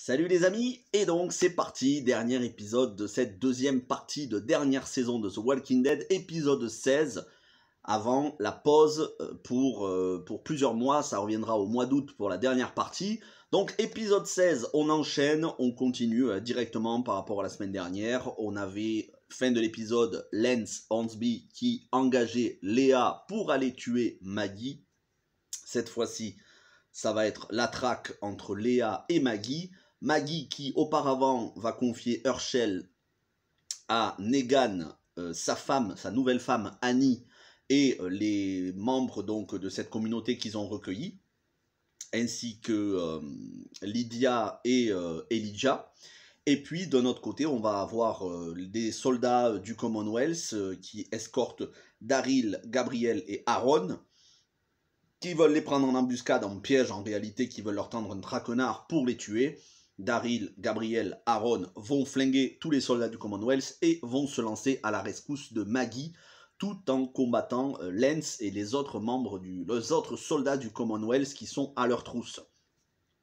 Salut les amis, et donc c'est parti, dernier épisode de cette deuxième partie de dernière saison de The Walking Dead, épisode 16, avant la pause euh, pour, euh, pour plusieurs mois, ça reviendra au mois d'août pour la dernière partie. Donc épisode 16, on enchaîne, on continue euh, directement par rapport à la semaine dernière, on avait fin de l'épisode Lance Hornsby qui engageait Léa pour aller tuer Maggie. Cette fois-ci, ça va être la traque entre Léa et Maggie. Maggie qui auparavant va confier Herschel à Negan, euh, sa femme, sa nouvelle femme Annie et euh, les membres donc de cette communauté qu'ils ont recueillis, ainsi que euh, Lydia et Elijah. Et puis d'un autre côté, on va avoir des soldats du Commonwealth qui escortent Daryl, Gabriel et Aaron, qui veulent les prendre en embuscade, en piège en réalité, qui veulent leur tendre un traquenard pour les tuer. Daryl, Gabriel, Aaron vont flinguer tous les soldats du Commonwealth et vont se lancer à la rescousse de Maggie tout en combattant euh, Lance et les autres membres autres soldats du Commonwealth qui sont à leur trousse.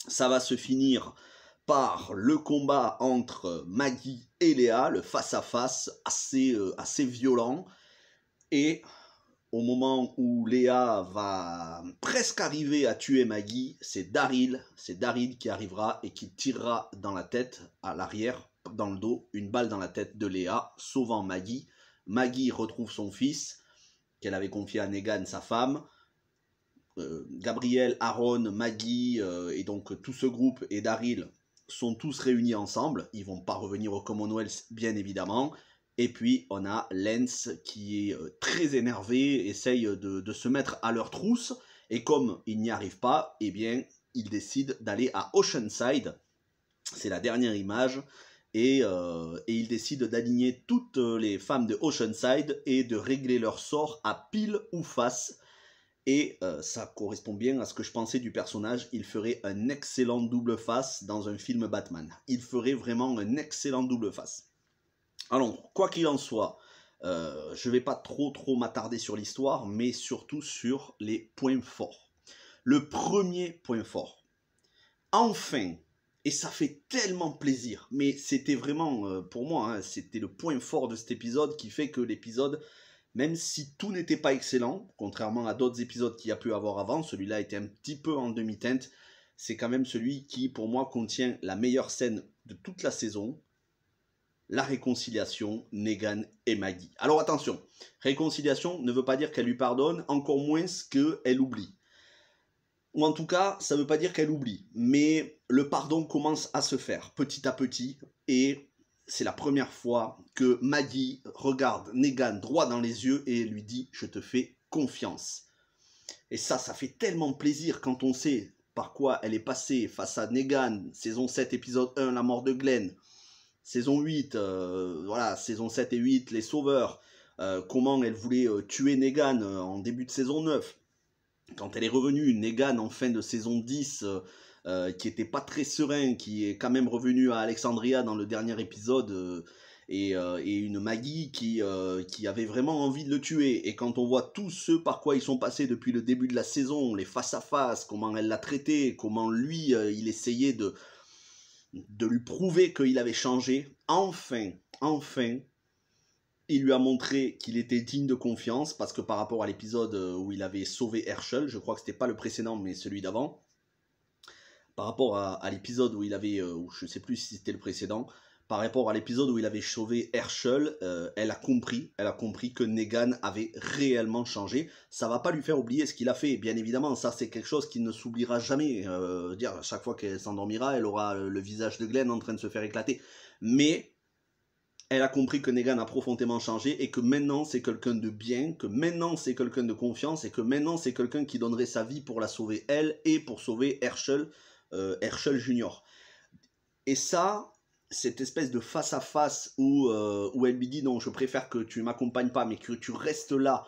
Ça va se finir par le combat entre euh, Maggie et Léa, le face-à-face assez, euh, assez violent, et au moment où Léa va presque arriver à tuer Maggie, c'est Daryl, c'est Daryl qui arrivera et qui tirera dans la tête, à l'arrière, dans le dos, une balle dans la tête de Léa, sauvant Maggie. Maggie retrouve son fils, qu'elle avait confié à Negan, sa femme. Euh, Gabriel, Aaron, Maggie euh, et donc tout ce groupe et Daryl sont tous réunis ensemble. Ils vont pas revenir au Commonwealth, bien évidemment, et puis on a Lance qui est euh, très énervé, essaye de, se mettre à leur trousse, et comme il n'y arrive pas, eh bien il décide d'aller à Oceanside. C'est la dernière image. Et, euh, il décide d'aligner toutes euh, les femmes de Oceanside et de régler leur sort à pile ou face. Et ça correspond bien à ce que je pensais du personnage. Il ferait un excellent double face dans un film Batman. Il ferait vraiment un excellent double face. Alors, quoi qu'il en soit, euh, je ne vais pas trop trop m'attarder sur l'histoire, mais surtout sur les points forts. Le premier point fort, enfin, et ça fait tellement plaisir, mais c'était vraiment euh, pour moi, hein, c'était le point fort de cet épisode qui fait que l'épisode, même si tout n'était pas excellent, contrairement à d'autres épisodes qu'il y a pu avoir avant, celui-là était un petit peu en demi-teinte, c'est quand même celui qui pour moi contient la meilleure scène de toute la saison, la réconciliation Negan et Maggie. Alors attention, réconciliation ne veut pas dire qu'elle lui pardonne, encore moins qu'elle oublie. Ou en tout cas, ça ne veut pas dire qu'elle oublie, mais le pardon commence à se faire petit à petit, et c'est la première fois que Maggie regarde Negan droit dans les yeux et lui dit ⁇ Je te fais confiance ⁇ Et ça, ça fait tellement plaisir quand on sait par quoi elle est passée face à Negan, saison 7, épisode 1, la mort de Glenn, saison 8, euh, voilà, saison 7 et 8, les sauveurs, euh, comment elle voulait euh, tuer Negan en début de saison 9. Quand elle est revenue, Negan en fin de saison 10, qui était pas très serein, qui est quand même revenu à Alexandria dans le dernier épisode, et, une Maggie qui, qui avait vraiment envie de le tuer. Et quand on voit tous ce par quoi ils sont passés depuis le début de la saison, les face à -face, comment elle l'a traité, comment lui, il essayait de, de lui prouver qu'il avait changé, enfin, enfin, il lui a montré qu'il était digne de confiance parce que par rapport à l'épisode euh, où il avait sauvé Herschel, je crois que c'était pas le précédent mais celui d'avant, par rapport à, l'épisode où il avait, euh, je sais plus si c'était le précédent, par rapport à l'épisode où il avait sauvé Herschel, euh, elle a compris, elle a compris que Negan avait réellement changé. Ça va pas lui faire oublier ce qu'il a fait. Bien évidemment, ça c'est quelque chose qu'il ne s'oubliera jamais. Euh, dire chaque fois qu'elle s'endormira, elle aura le visage de Glenn en train de se faire éclater. Mais elle a compris que Negan a profondément changé et que maintenant c'est quelqu'un de bien, que maintenant c'est quelqu'un de confiance et que maintenant c'est quelqu'un qui donnerait sa vie pour la sauver elle et pour sauver Herschel, euh, Herschel Junior. Et ça, cette espèce de face-à-face où, euh, où elle lui dit non, je préfère que tu m'accompagnes pas, mais que tu restes là,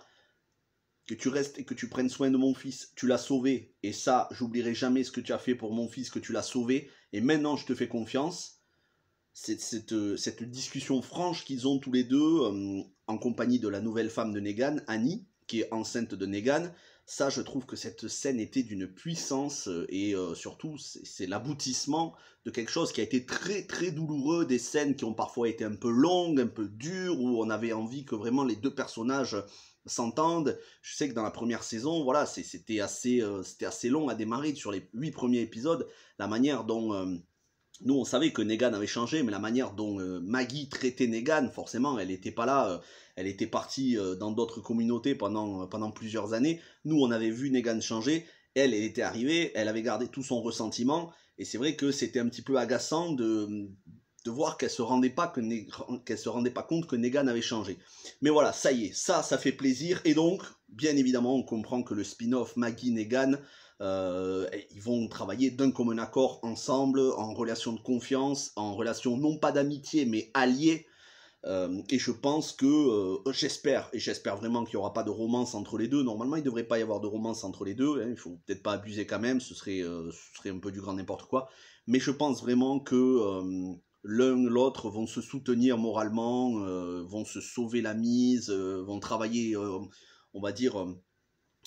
que tu restes et que tu prennes soin de mon fils, tu l'as sauvé, et ça, j'oublierai jamais ce que tu as fait pour mon fils, que tu l'as sauvé, et maintenant je te fais confiance. Cette, cette, euh, cette discussion franche qu'ils ont tous les deux euh, en compagnie de la nouvelle femme de Negan, Annie, qui est enceinte de Negan, ça, je trouve que cette scène était d'une puissance euh, et euh, surtout, c'est l'aboutissement de quelque chose qui a été très très douloureux, des scènes qui ont parfois été un peu longues, un peu dures, où on avait envie que vraiment les deux personnages s'entendent. Je sais que dans la première saison, voilà, c'était assez, euh, c'était assez long à démarrer sur les huit premiers épisodes, la manière dont nous, on savait que Negan avait changé, mais la manière dont euh, Maggie traitait Negan, forcément, elle n'était pas là. Euh, elle était partie euh, dans d'autres communautés pendant, plusieurs années. Nous, on avait vu Negan changer. Elle, elle était arrivée. Elle avait gardé tout son ressentiment. Et c'est vrai que c'était un petit peu agaçant de, voir qu'elle se rendait pas qu'elle se rendait pas compte que Negan avait changé. Mais voilà, ça y est, ça, ça fait plaisir. Et donc, bien évidemment, on comprend que le spin-off Maggie Negan euh, ils vont travailler d'un commun accord ensemble, en relation de confiance, en relation non pas d'amitié, mais alliée. Euh, et je pense que, euh, j'espère, et j'espère vraiment qu'il n'y aura pas de romance entre les deux. Normalement, il ne devrait pas y avoir de romance entre les deux. il hein. Il faut peut-être pas abuser quand même, ce serait, ce serait un peu du grand n'importe quoi. Mais je pense vraiment que l'un l'autre vont se soutenir moralement, vont se sauver la mise, vont travailler, on va dire,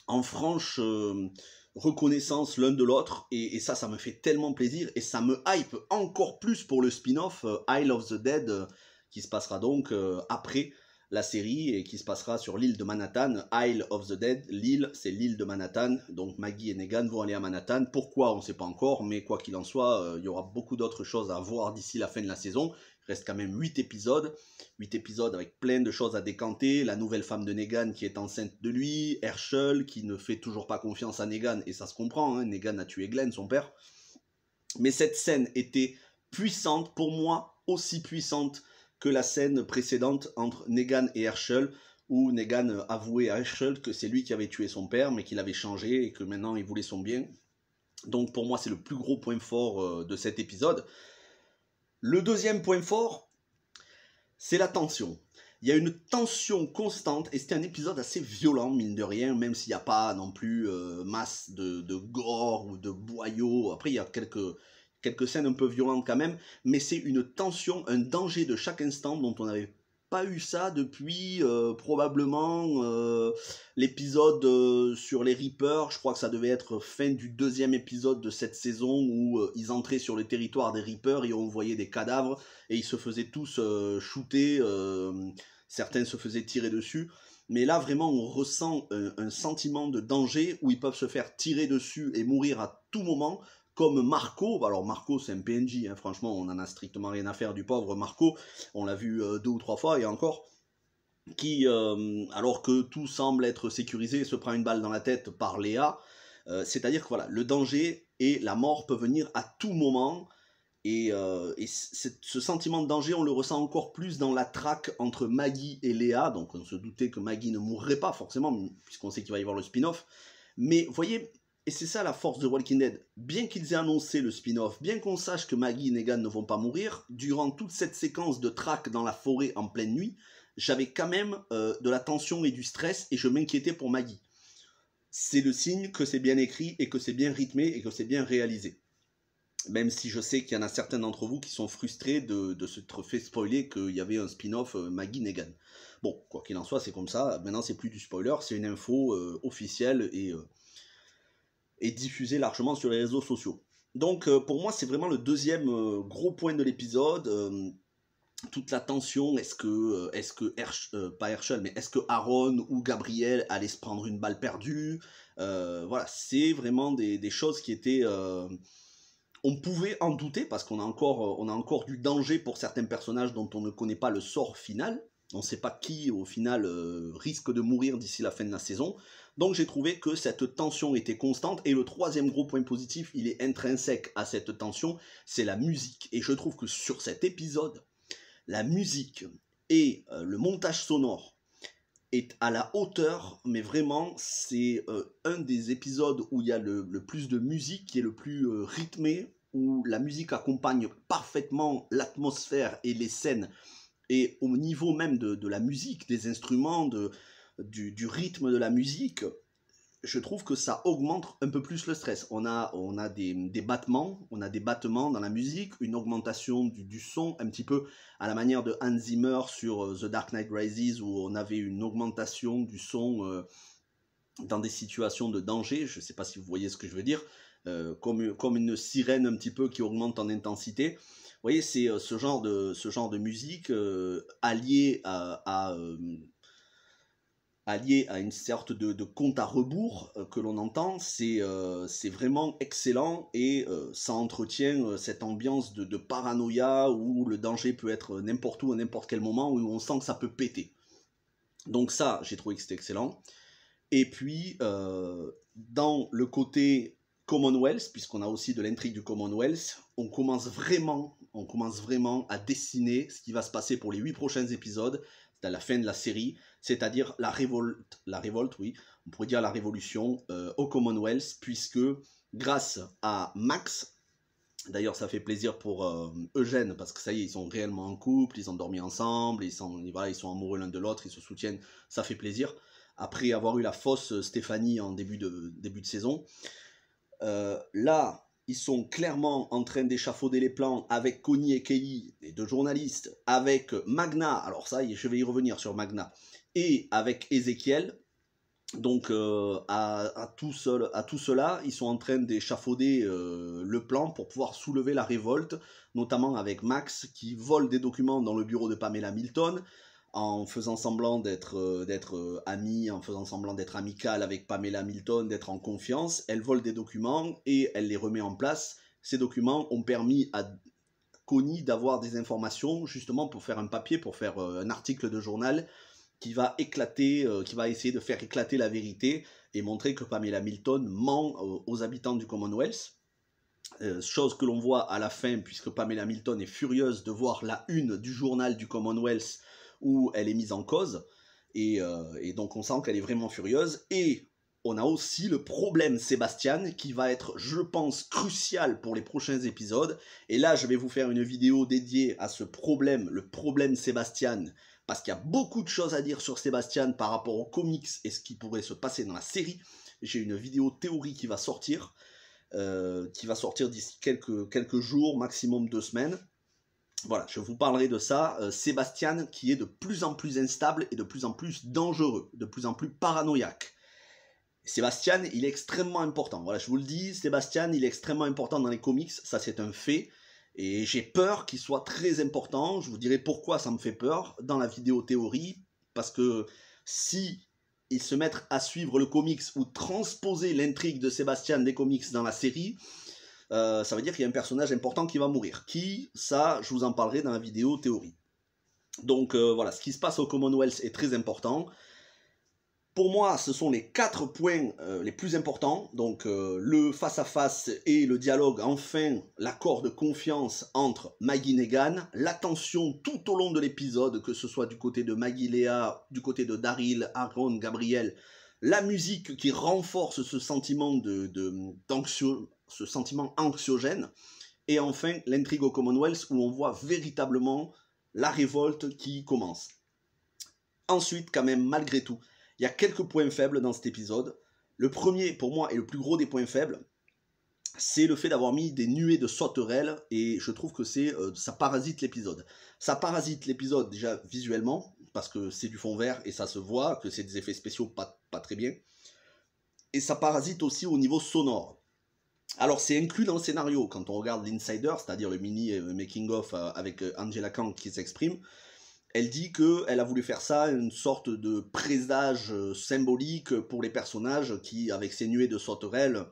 en franche euh, reconnaissance l'un de l'autre et, ça ça me fait tellement plaisir et ça me hype encore plus pour le spin-off euh, Isle of the Dead euh, qui se passera donc après la série et qui se passera sur l'île de Manhattan, Isle of the Dead. L'île, c'est l'île de Manhattan. Donc Maggie et Negan vont aller à Manhattan. Pourquoi On ne sait pas encore, mais quoi qu'il en soit, il y aura beaucoup d'autres choses à voir d'ici la fin de la saison reste quand même 8 épisodes. 8 épisodes avec plein de choses à décanter. La nouvelle femme de Negan qui est enceinte de lui. Herschel qui ne fait toujours pas confiance à Negan. Et ça se comprend. Hein. Negan a tué Glenn, son père. Mais cette scène était puissante. Pour moi, aussi puissante que la scène précédente entre Negan et Herschel. Où Negan avouait à Herschel que c'est lui qui avait tué son père, mais qu'il avait changé et que maintenant il voulait son bien. Donc pour moi, c'est le plus gros point fort euh, de cet épisode. Le deuxième point fort, c'est la tension. Il y a une tension constante et c'était un épisode assez violent, mine de rien, même s'il n'y a pas non plus euh, masse de, gore ou de boyaux. Après, il y a quelques, quelques scènes un peu violentes quand même, mais c'est une tension, un danger de chaque instant dont on avait pas eu ça depuis euh, probablement euh, l'épisode euh, sur les Reapers. Je crois que ça devait être fin du deuxième épisode de cette saison où ils entraient sur le territoire des Reapers et on voyait des cadavres et ils se faisaient tous shooter. certains se faisaient tirer dessus. Mais là, vraiment, on ressent un, sentiment de danger où ils peuvent se faire tirer dessus et mourir à tout moment comme Marco, alors Marco c'est un PNJ, hein. franchement on n'en a strictement rien à faire du pauvre Marco, on l'a vu euh, deux ou trois fois et encore, qui, euh, alors que tout semble être sécurisé, se prend une balle dans la tête par Léa, euh, c'est-à-dire que voilà, le danger et la mort peuvent venir à tout moment, et, et ce sentiment de danger, on le ressent encore plus dans la traque entre Maggie et Léa. Donc on se doutait que Maggie ne mourrait pas forcément, puisqu'on sait qu'il va y avoir le spin-off. Mais voyez, et c'est ça la force de Walking Dead. Bien qu'ils aient annoncé le spin-off, bien qu'on sache que Maggie et Negan ne vont pas mourir, durant toute cette séquence de traque dans la forêt en pleine nuit, j'avais quand même euh, de la tension et du stress et je m'inquiétais pour Maggie. C'est le signe que c'est bien écrit et que c'est bien rythmé et que c'est bien réalisé. Même si je sais qu'il y en a certains d'entre vous qui sont frustrés de, de s'être spoiler qu'il y avait un spin-off euh, Maggie Negan. Bon, quoi qu'il en soit, c'est comme ça. Maintenant, c'est plus du spoiler, c'est une info euh, officielle et et diffusé largement sur les réseaux sociaux. Donc euh, pour moi c'est vraiment le deuxième euh, gros point de l'épisode. Euh, toute la tension, est-ce que, est-ce que Hersch, pas Herschel, mais est-ce que Aaron ou Gabriel allaient se prendre une balle perdue Voilà, c'est vraiment des, des, choses qui étaient... on pouvait en douter parce qu'on a encore, on a encore du danger pour certains personnages dont on ne connaît pas le sort final. On ne sait pas qui, au final, risque de mourir d'ici la fin de la saison. Donc j'ai trouvé que cette tension était constante. Et le troisième gros point positif, il est intrinsèque à cette tension, c'est la musique. Et je trouve que sur cet épisode, la musique et euh, le montage sonore est à la hauteur, mais vraiment c'est euh, un des épisodes où il y a le, plus de musique, qui est le plus euh, rythmé, où la musique accompagne parfaitement l'atmosphère et les scènes. Et au niveau même de la musique, des instruments, de, du, rythme de la musique, je trouve que ça augmente un peu plus le stress. On a, on a des, battements, on a des battements dans la musique, une augmentation du, son, un petit peu à la manière de Hans Zimmer sur euh, The Dark Knight Rises, où on avait une augmentation du son euh, dans des situations de danger. Je ne sais pas si vous voyez ce que je veux dire. Euh, comme, comme une sirène un petit peu qui augmente en intensité. Vous voyez, c'est ce, genre de, ce genre de musique alliée à, à allié à une sorte de, compte à rebours euh, que l'on entend, c'est euh, vraiment excellent et euh, ça entretient cette ambiance de, de, paranoïa où le danger peut être n'importe où à n'importe quel moment, où on sent que ça peut péter. Donc ça, j'ai trouvé que c'était excellent. Et puis, dans le côté Commonwealth, puisqu'on a aussi de l'intrigue du Commonwealth, on commence vraiment, on commence vraiment à dessiner ce qui va se passer pour les huit prochains épisodes à la fin de la série, c'est-à-dire la révolte, la révolte, oui, on pourrait dire la révolution euh, au Commonwealth, puisque grâce à Max, d'ailleurs ça fait plaisir pour euh, Eugène, parce que ça y est, ils sont réellement en couple, ils ont dormi ensemble, ils sont, voilà, ils sont amoureux l'un de l'autre, ils se soutiennent, ça fait plaisir, après avoir eu la fausse Stéphanie en début de, début de saison. Euh, là, ils sont clairement en train d'échafauder les plans avec Connie et Kelly, les deux journalistes, avec Magna, alors ça, je vais y revenir sur Magna, et avec Ezekiel. Donc euh, à, tout seul, à tout cela, ils sont en train d'échafauder euh, le plan pour pouvoir soulever la révolte, notamment avec Max qui vole des documents dans le bureau de Pamela Milton en faisant semblant d'être euh, d'être euh, amie, en faisant semblant d'être amicale avec Pamela Milton, d'être en confiance, elle vole des documents et elle les remet en place. Ces documents ont permis à Connie d'avoir des informations justement pour faire un papier, pour faire euh, un article de journal qui va éclater, qui va essayer de faire éclater la vérité et montrer que Pamela Milton ment aux habitants du Commonwealth. chose que l'on voit à la fin, puisque Pamela Milton est furieuse de voir la une du journal du Commonwealth où elle est mise en cause. Euh, et, donc on sent qu'elle est vraiment furieuse. Et on a aussi le problème Sébastien qui va être, je pense, crucial pour les prochains épisodes. Et là, je vais vous faire une vidéo dédiée à ce problème, le problème Sébastien, parce qu'il y a beaucoup de choses à dire sur Sébastien par rapport aux comics et ce qui pourrait se passer dans la série. J'ai une vidéo théorie qui va sortir, euh, qui va sortir d'ici quelques, quelques jours, maximum deux semaines. Voilà, je vous parlerai de ça. Euh, Sébastien qui est de plus en plus instable et de plus en plus dangereux, de plus en plus paranoïaque. Sébastien, il est extrêmement important. Voilà, je vous le dis, Sébastien, il est extrêmement important dans les comics, ça c'est un fait. Et j'ai peur qu'il soit très important. Je vous dirai pourquoi ça me fait peur dans la vidéo théorie. Parce que si se mettent à suivre le comics ou transposer l'intrigue de Sébastien des comics dans la série, euh, ça veut dire qu'il y a un personnage important qui va mourir. Qui Ça, je vous en parlerai dans la vidéo théorie. Donc euh, voilà, ce qui se passe au Commonwealth est très important. Pour moi, ce sont les quatre points euh, les plus importants. Donc le face-à-face et le dialogue, enfin l'accord de confiance entre Maggie Negan, la tout au long de l'épisode, que ce soit du côté de Maggie Léa, du côté de Daryl, Aaron, Gabriel, la musique qui renforce ce sentiment de, ce sentiment anxiogène. Et enfin, l'intrigue au Commonwealth où on voit véritablement la révolte qui commence. Ensuite, quand même, malgré tout, il y a quelques points faibles dans cet épisode. Le premier, pour moi, et le plus gros des points faibles, c'est le fait d'avoir mis des nuées de sauterelles et je trouve que c'est euh, ça parasite l'épisode. Ça parasite l'épisode déjà visuellement parce que c'est du fond vert et ça se voit que c'est des effets spéciaux pas très bien. Et ça parasite aussi au niveau sonore alors c'est inclus dans le scénario quand on regarde l'insider, c'est-à-dire le mini euh, making of euh, avec euh, Angela Kang qui s'exprime. Elle dit qu'elle a voulu faire ça une sorte de présage symbolique pour les personnages qui, avec ces nuées de sauterelles,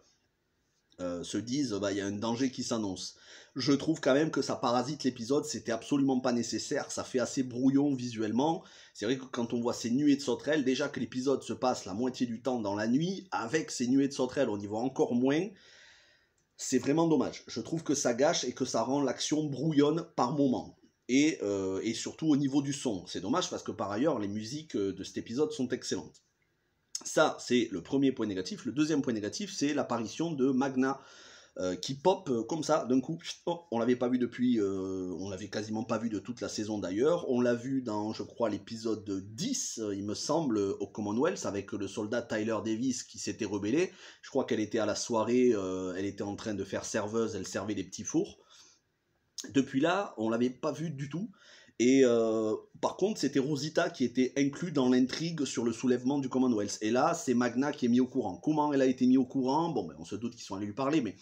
se disent bah il y a un danger qui s'annonce. Je trouve quand même que ça parasite l'épisode, c'était absolument pas nécessaire, ça fait assez brouillon visuellement. C'est vrai que quand on voit ces nuées de sauterelles, déjà que l'épisode se passe la moitié du temps dans la nuit, avec ces nuées de sauterelles, on y voit encore moins c'est vraiment dommage. Je trouve que ça gâche et que ça rend l'action brouillonne par moment. Et, euh, et, surtout au niveau du son. C'est dommage parce que par ailleurs, les musiques euh, de cet épisode sont excellentes. Ça, c'est le premier point négatif. Le deuxième point négatif, c'est l'apparition de Magna. Euh, qui pop euh, comme ça d'un coup. Oh, on l'avait pas vu depuis, euh, on l'avait quasiment pas vu de toute la saison d'ailleurs. On l'a vu dans, je crois, l'épisode 10, il me semble, au Commonwealth, avec le soldat Tyler Davis qui s'était rebellé. Je crois qu'elle était à la soirée, elle était en train de faire serveuse, elle servait des petits fours. Depuis là, on l'avait pas vu du tout. Et euh, par contre, c'était Rosita qui était inclue dans l'intrigue sur le soulèvement du Commonwealth. Et là, c'est Magna qui est mis au courant. Comment elle a été mise au courant Bon, ben, on se doute qu'ils sont allés lui parler, mais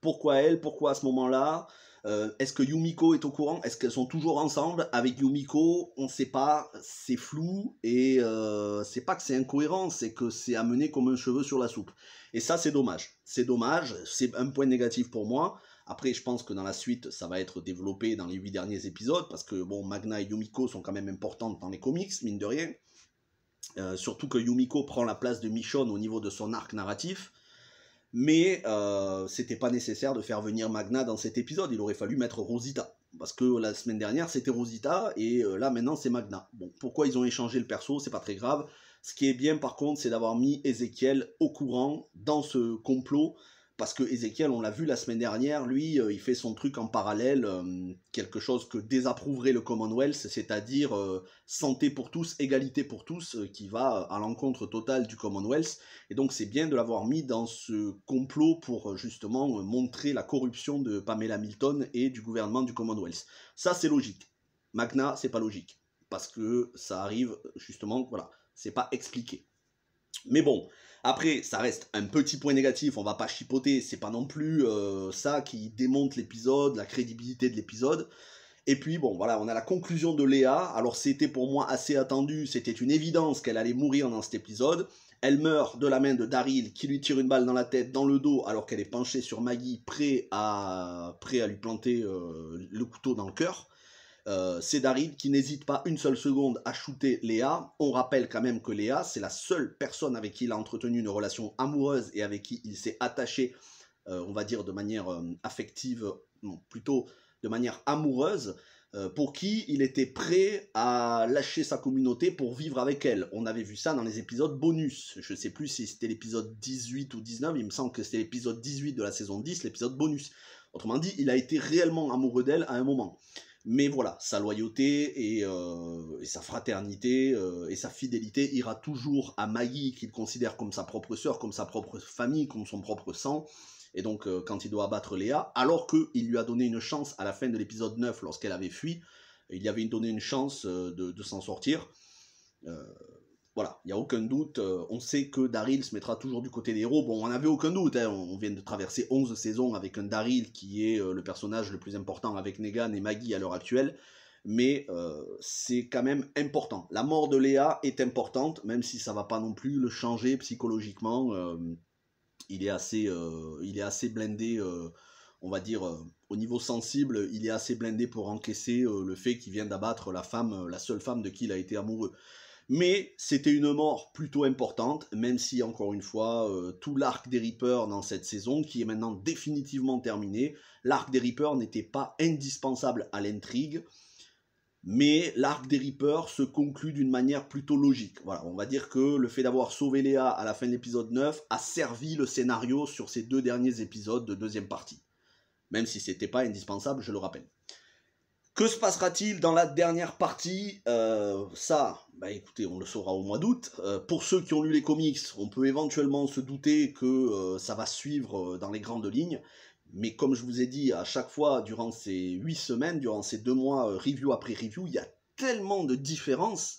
pourquoi elle Pourquoi à ce moment-là euh, Est-ce que Yumiko est au courant Est-ce qu'elles sont toujours ensemble avec Yumiko On ne sait pas, c'est flou et euh, c'est pas que c'est incohérent, c'est que c'est amené comme un cheveu sur la soupe. Et ça, c'est dommage. C'est dommage, c'est un point négatif pour moi. Après, je pense que dans la suite, ça va être développé dans les huit derniers épisodes, parce que bon, Magna et Yumiko sont quand même importantes dans les comics, mine de rien. Euh, surtout que Yumiko prend la place de Michonne au niveau de son arc narratif. Mais euh, c'était pas nécessaire de faire venir Magna dans cet épisode. Il aurait fallu mettre Rosita. Parce que la semaine dernière, c'était Rosita. Et euh, là, maintenant, c'est Magna. pourquoi ils ont échangé le perso, c'est pas très grave. Ce qui est bien, par contre, c'est d'avoir mis Ezekiel au courant dans ce complot parce que Ezekiel, on l'a vu la semaine dernière, lui, euh, il fait son truc en parallèle, euh, quelque chose que désapprouverait le Commonwealth, c'est-à-dire euh, santé pour tous, égalité pour tous, qui va à l'encontre totale du Commonwealth. Et donc c'est bien de l'avoir mis dans ce complot pour justement montrer la corruption de Pamela Milton et du gouvernement du Commonwealth. Ça c'est logique. Magna, c'est pas logique parce que ça arrive justement, voilà, c'est pas expliqué. Mais bon, après, ça reste un petit point négatif, on va pas chipoter, c'est pas non plus euh, ça qui démonte l'épisode, la crédibilité de l'épisode. Et puis bon, voilà, on a la conclusion de Léa. Alors c'était pour moi assez attendu, c'était une évidence qu'elle allait mourir dans cet épisode. Elle meurt de la main de Daryl qui lui tire une balle dans la tête, dans le dos, alors qu'elle est penchée sur Maggie, prêt à, prêt à lui planter euh, le couteau dans le cœur c'est euh, Darid qui n'hésite pas une seule seconde à shooter Léa. On rappelle quand même que Léa, c'est la seule personne avec qui il a entretenu une relation amoureuse et avec qui il s'est attaché, euh, on va dire, de manière euh, affective, plutôt de manière amoureuse pour qui il était prêt à lâcher sa communauté pour vivre avec elle. On avait vu ça dans les épisodes bonus. Je ne sais plus si c'était l'épisode 18 ou 19, il me semble que c'était l'épisode 18 de la saison 10, l'épisode bonus. Autrement dit, il a été réellement amoureux d'elle à un moment. Mais voilà, sa loyauté et, euh, sa fraternité euh, et sa fidélité ira toujours à Maggie, qu'il considère comme sa propre sœur, comme sa propre famille, comme son propre sang. Et donc, euh, quand il doit abattre Léa, alors qu'il lui a donné une chance à la fin de l'épisode 9, lorsqu'elle avait fui, il lui avait donné une chance de, de s'en sortir. Voilà, il n'y a aucun doute. Euh, on sait que Daryl se mettra toujours du côté des héros. Bon, on n'avait aucun doute. Hein, on vient de traverser 11 saisons avec un Daryl qui est euh, le personnage le plus important avec Negan et Maggie à l'heure actuelle. Mais euh, c'est quand même important. La mort de Léa est importante, même si ça va pas non plus le changer psychologiquement. il, est assez, il est assez blindé, on va dire, au niveau sensible, il est assez blindé pour encaisser le fait qu'il vient d'abattre la femme, la seule femme de qui il a été amoureux. Mais c'était une mort plutôt importante, même si encore une fois, euh, tout l'arc des Reapers dans cette saison, qui est maintenant définitivement terminé, l'arc des Reapers n'était pas indispensable à l'intrigue, mais l'arc des Reapers se conclut d'une manière plutôt logique. Voilà, on va dire que le fait d'avoir sauvé Léa à la fin de l'épisode 9 a servi le scénario sur ces deux derniers épisodes de deuxième partie. Même si c'était pas indispensable, je le rappelle. Que se passera-t-il dans la dernière partie euh, Ça, bah écoutez, on le saura au mois d'août. Euh, pour ceux qui ont lu les comics, on peut éventuellement se douter que euh, ça va suivre dans les grandes lignes. Mais comme je vous ai dit à chaque fois, durant ces huit semaines, durant ces deux mois, review après review, il y a tellement de différences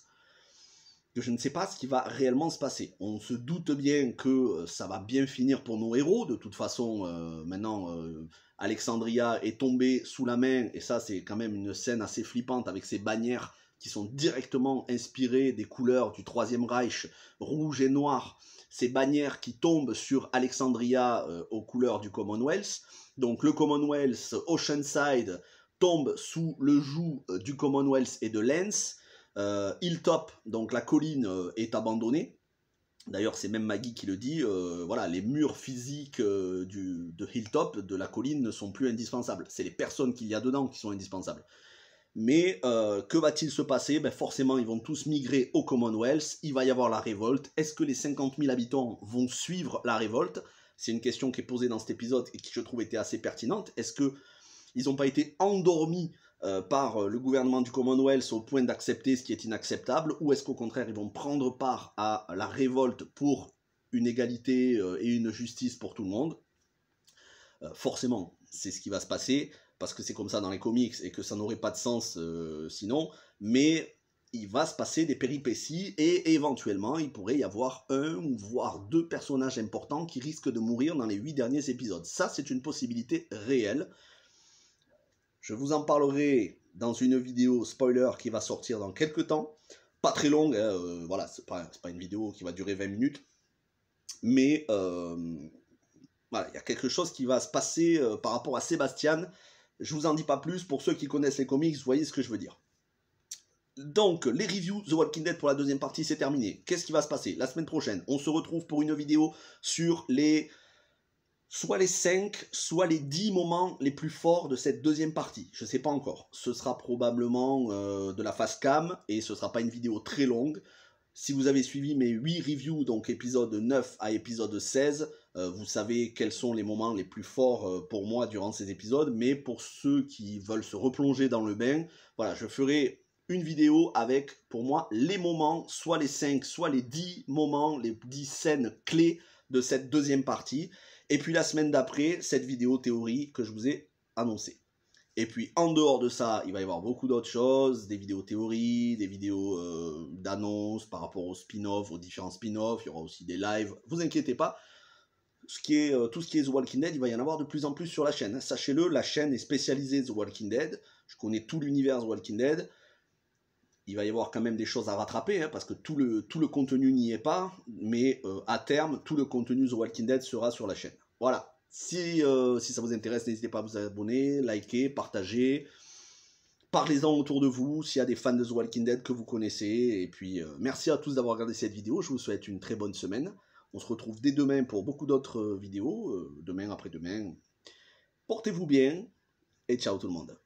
je ne sais pas ce qui va réellement se passer. On se doute bien que euh, ça va bien finir pour nos héros. De toute façon, euh, maintenant, euh, Alexandria est tombée sous la main, et ça c'est quand même une scène assez flippante avec ces bannières qui sont directement inspirées des couleurs du Troisième Reich, rouge et noir, ces bannières qui tombent sur Alexandria aux couleurs du Commonwealth. Donc le Commonwealth Oceanside tombe sous le joug du Commonwealth et de Lens. Euh, Hilltop, donc la colline, euh, est abandonnée. D'ailleurs, c'est même Maggie qui le dit, euh, voilà, les murs physiques de Hilltop, de la colline, ne sont plus indispensables. C'est les personnes qu'il y a dedans qui sont indispensables. Mais que va-t-il se passer ben Forcément, ils vont tous migrer au Commonwealth, il va y avoir la révolte. Est-ce que les 50 000 habitants vont suivre la révolte C'est une question qui est posée dans cet épisode et qui, je trouve, était assez pertinente. Est-ce qu'ils n'ont pas été endormis euh, par euh, le gouvernement du Commonwealth au point d'accepter ce qui est inacceptable, ou est-ce qu'au contraire ils vont prendre part à la révolte pour une égalité euh, et une justice pour tout le monde Forcément, c'est ce qui va se passer, parce que c'est comme ça dans les comics et que ça n'aurait pas de sens sinon, mais il va se passer des péripéties et éventuellement il pourrait y avoir un ou voire deux personnages importants qui risquent de mourir dans les huit derniers épisodes. Ça, c'est une possibilité réelle je vous en parlerai dans une vidéo spoiler qui va sortir dans quelques temps. Pas très longue, hein, euh, voilà, c'est pas, une vidéo qui va durer 20 minutes. Mais euh, voilà, il y a quelque chose qui va se passer euh, par rapport à Sébastien. Je vous en dis pas plus, pour ceux qui connaissent les comics, vous voyez ce que je veux dire. Donc, les reviews The Walking Dead pour la deuxième partie, c'est terminé. Qu'est-ce qui va se passer La semaine prochaine, on se retrouve pour une vidéo sur les soit les 5, soit les 10 moments les plus forts de cette deuxième partie. Je ne sais pas encore. Ce sera probablement euh, de la face cam et ce ne sera pas une vidéo très longue. Si vous avez suivi mes 8 reviews, donc épisode 9 à épisode 16, euh, vous savez quels sont les moments les plus forts euh, pour moi durant ces épisodes. Mais pour ceux qui veulent se replonger dans le bain, voilà, je ferai une vidéo avec, pour moi, les moments, soit les 5, soit les 10 moments, les 10 scènes clés de cette deuxième partie. Et puis la semaine d'après, cette vidéo théorie que je vous ai annoncée. Et puis en dehors de ça, il va y avoir beaucoup d'autres choses, des vidéos théories, des vidéos euh, d'annonces par rapport aux spin-offs, aux différents spin-offs, il y aura aussi des lives, vous inquiétez pas. Ce qui est, euh, tout ce qui est The Walking Dead, il va y en avoir de plus en plus sur la chaîne. Sachez-le, la chaîne est spécialisée The Walking Dead. Je connais tout l'univers The Walking Dead il va y avoir quand même des choses à rattraper, hein, parce que tout le, tout le contenu n'y est pas, mais euh, à terme, tout le contenu The Walking Dead sera sur la chaîne. Voilà. Si, euh, si ça vous intéresse, n'hésitez pas à vous abonner, liker, partager. Parlez-en autour de vous s'il y a des fans de The Walking Dead que vous connaissez. Et puis, euh, merci à tous d'avoir regardé cette vidéo. Je vous souhaite une très bonne semaine. On se retrouve dès demain pour beaucoup d'autres vidéos. demain, après-demain. Portez-vous bien et ciao tout le monde.